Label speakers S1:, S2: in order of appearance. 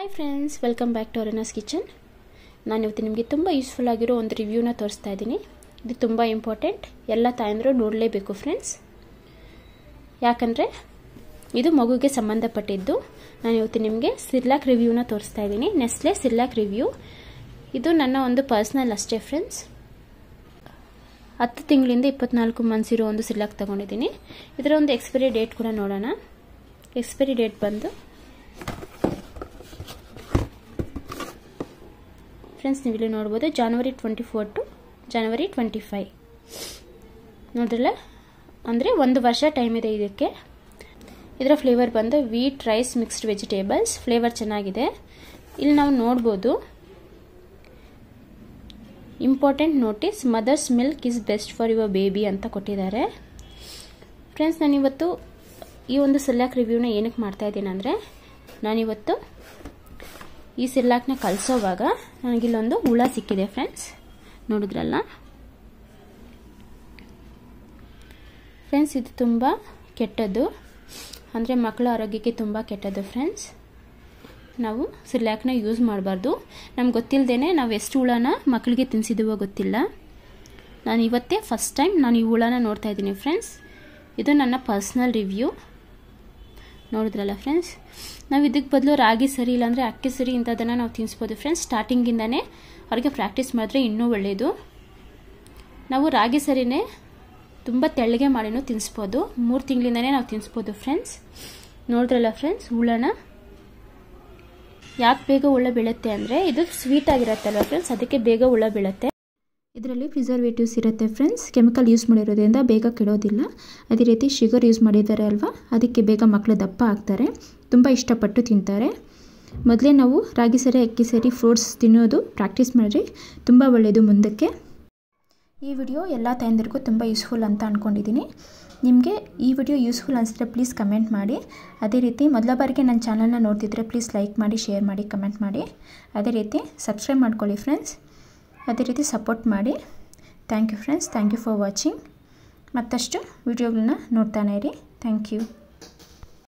S1: hi friends welcome back to Arina's kitchen ನಾನು ಇವತ್ತು ನಿಮಗೆ ತುಂಬ ಯೂಸ್ಫುಲ್ ಆಗಿರೋ ಒಂದು ರಿವ್ಯೂನ ತೋರಿಸ್ತಾ ಇದ್ದೀನಿ ಇದು ತುಂಬ ಇಂಪಾರ್ಟೆಂಟ್ ಎಲ್ಲ ತಾಯಂದರು ನೋಡಲೇಬೇಕು ಫ್ರೆಂಡ್ಸ್ ಯಾಕಂದರೆ ಇದು ಮಗುಗೆ ಸಂಬಂಧಪಟ್ಟಿದ್ದು ನಾನು ಇವತ್ತು ನಿಮಗೆ ಸಿರ್ಲಾಕ್ ರಿವ್ಯೂನ ತೋರಿಸ್ತಾ ಇದ್ದೀನಿ ನೆಸ್ಲೆ ಸಿರ್ಲಾಕ್ ರಿವ್ಯೂ ಇದು ನನ್ನ ಒಂದು ಪರ್ಸ್ನಲ್ ಅಷ್ಟೇ ಫ್ರೆಂಡ್ಸ್ ಹತ್ತು ತಿಂಗಳಿಂದ ಇಪ್ಪತ್ನಾಲ್ಕು ಮಂತ್ಸ್ ಇರೋ ಒಂದು ಸಿರ್ಲಾಕ್ ತೊಗೊಂಡಿದ್ದೀನಿ ಇದರ ಒಂದು ಎಕ್ಸ್ಪೈರಿ ಡೇಟ್ ಕೂಡ ನೋಡೋಣ ಎಕ್ಸ್ಪೈರಿ ಡೇಟ್ ಬಂದು ಫ್ರೆಂಡ್ಸ್ ನೀವು ಇಲ್ಲಿ ನೋಡ್ಬೋದು January twenty four to January twenty five ನೋಡ್ರಲ್ಲ ಅಂದರೆ ಒಂದು ವರ್ಷ ಟೈಮ್ ಇದೆ ಇದಕ್ಕೆ ಇದರ ಫ್ಲೇವರ್ ಬಂದು wheat rice mixed vegetables flavour ಚೆನ್ನಾಗಿದೆ ಇಲ್ಲಿ ನಾವು ನೋಡ್ಬೋದು important notice mother's milk is best for your baby ಅಂತ ಕೊಟ್ಟಿದ್ದಾರೆ ಫ್ರೆಂಡ್ಸ್ ನಾನಿವತ್ತು ಈ ಒಂದು ಸಲ್ಯಾಕ್ ರಿವ್ಯೂನ ಏನಕ್ಕೆ ಮಾಡ್ತಾಯಿದ್ದೀನಿ ಅಂದರೆ ನಾನಿವತ್ತು ಈ ಸಿರ್ಲಾಕ್ನ ಕಲಿಸೋವಾಗ ನನಗಿಲ್ಲೊಂದು ಹುಳ ಸಿಕ್ಕಿದೆ ಫ್ರೆಂಡ್ಸ್ ನೋಡಿದ್ರಲ್ಲ ಫ್ರೆಂಡ್ಸ್ ಇದು ತುಂಬ ಕೆಟ್ಟದ್ದು ಅಂದರೆ ಮಕ್ಕಳ ಆರೋಗ್ಯಕ್ಕೆ ತುಂಬ ಕೆಟ್ಟದ್ದು ಫ್ರೆಂಡ್ಸ್ ನಾವು ಸಿರ್ಲ್ಯಾಕ್ನ ಯೂಸ್ ಮಾಡಬಾರ್ದು ನಮ್ಗೆ ಗೊತ್ತಿಲ್ಲದೇ ನಾವು ಎಷ್ಟು ಹುಳನ ಮಕ್ಕಳಿಗೆ ತಿನ್ನಿಸಿದೀವೋ ಗೊತ್ತಿಲ್ಲ ನಾನು ಇವತ್ತೇ ಫಸ್ಟ್ ಟೈಮ್ ನಾನು ಈ ಹುಳನ ನೋಡ್ತಾ ಇದ್ದೀನಿ ಫ್ರೆಂಡ್ಸ್ ಇದು ನನ್ನ ಪರ್ಸ್ನಲ್ ರಿವ್ಯೂ ನೋಡಿದ್ರಲ್ಲ ಫ್ರೆಂಡ್ಸ್ ನಾವು ಇದಕ್ಕೆ ಬದಲು ರಾಗಿ ಸರಿ ಇಲ್ಲಾಂದರೆ ಅಕ್ಕಿ ಸರಿ ಇಂಥದ್ದನ್ನು ನಾವು ತಿನ್ನಿಸ್ಬೋದು ಫ್ರೆಂಡ್ಸ್ ಸ್ಟಾರ್ಟಿಂಗಿಂದನೇ ಅವ್ರಿಗೆ ಪ್ರಾಕ್ಟೀಸ್ ಮಾಡಿದ್ರೆ ಇನ್ನೂ ಒಳ್ಳೆಯದು ನಾವು ರಾಗಿ ಸರಿನೇ ತುಂಬ ತೆಳ್ಳಗೆ ಮಾಡಿನೂ ತಿನ್ನಿಸ್ಬೋದು ಮೂರು ತಿಂಗಳಿಂದನೇ ನಾವು ತಿನ್ನಿಸ್ಬೋದು ಫ್ರೆಂಡ್ಸ್ ನೋಡಿದ್ರಲ್ಲ ಫ್ರೆಂಡ್ಸ್ ಹುಳನ ಯಾಕೆ ಬೇಗ ಉಳ್ಳ ಬೀಳುತ್ತೆ ಅಂದರೆ ಇದು ಸ್ವೀಟ್ ಆಗಿರುತ್ತಲ್ಲ ಫ್ರೆಂಡ್ಸ್ ಅದಕ್ಕೆ ಬೇಗ ಹುಳ ಬೀಳುತ್ತೆ ಇದರಲ್ಲಿ ಪ್ರಿಸರ್ವೇಟಿವ್ಸ್ ಇರುತ್ತೆ ಫ್ರೆಂಡ್ಸ್ ಕೆಮಿಕಲ್ ಯೂಸ್ ಮಾಡಿರೋದ್ರಿಂದ ಬೇಗ ಕೆಡೋದಿಲ್ಲ ಅದೇ ರೀತಿ ಶುಗರ್ ಯೂಸ್ ಮಾಡಿದ್ದಾರೆ ಅಲ್ವಾ ಅದಕ್ಕೆ ಬೇಗ ಮಕ್ಕಳು ದಪ್ಪ ಆಗ್ತಾರೆ ತುಂಬ ಇಷ್ಟಪಟ್ಟು ತಿಂತಾರೆ ಮೊದಲೇ ನಾವು ರಾಗಿ ಸರಿ ಅಕ್ಕಿ ಸರಿ ಫ್ರೂಟ್ಸ್ ತಿನ್ನೋದು ಪ್ರಾಕ್ಟೀಸ್ ಮಾಡಿರಿ ತುಂಬ ಒಳ್ಳೆಯದು ಮುಂದಕ್ಕೆ ಈ ವಿಡಿಯೋ ಎಲ್ಲ ತಾಯಂದಿರಿಗೂ ತುಂಬ ಯೂಸ್ಫುಲ್ ಅಂತ ಅಂದ್ಕೊಂಡಿದ್ದೀನಿ ನಿಮಗೆ ಈ ವಿಡಿಯೋ ಯೂಸ್ಫುಲ್ ಅನಿಸಿದ್ರೆ ಪ್ಲೀಸ್ ಕಮೆಂಟ್ ಮಾಡಿ ಅದೇ ರೀತಿ ಮೊದಲ ಬಾರಿಗೆ ನನ್ನ ಚಾನಲ್ನ ನೋಡ್ತಿದ್ರೆ ಪ್ಲೀಸ್ ಲೈಕ್ ಮಾಡಿ ಶೇರ್ ಮಾಡಿ ಕಮೆಂಟ್ ಮಾಡಿ ಅದೇ ರೀತಿ ಸಬ್ಸ್ಕ್ರೈಬ್ ಮಾಡ್ಕೊಳ್ಳಿ ಫ್ರೆಂಡ್ಸ್ ಅದೇ ರೀತಿ ಸಪೋರ್ಟ್ ಮಾಡಿ thank you friends thank you for watching ಮತ್ತಷ್ಟು ವೀಡಿಯೋಗಳನ್ನ ನೋಡ್ತಾನೆ ಇರಿ ಥ್ಯಾಂಕ್ ಯು